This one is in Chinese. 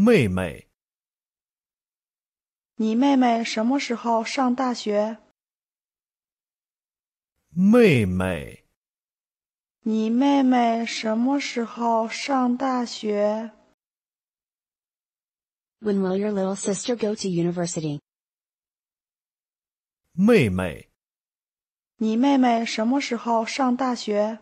妹妹，你妹妹什么时候上大学？妹妹，你妹妹什么时候上大学？When will your little sister go to university？妹妹，你妹妹什么时候上大学？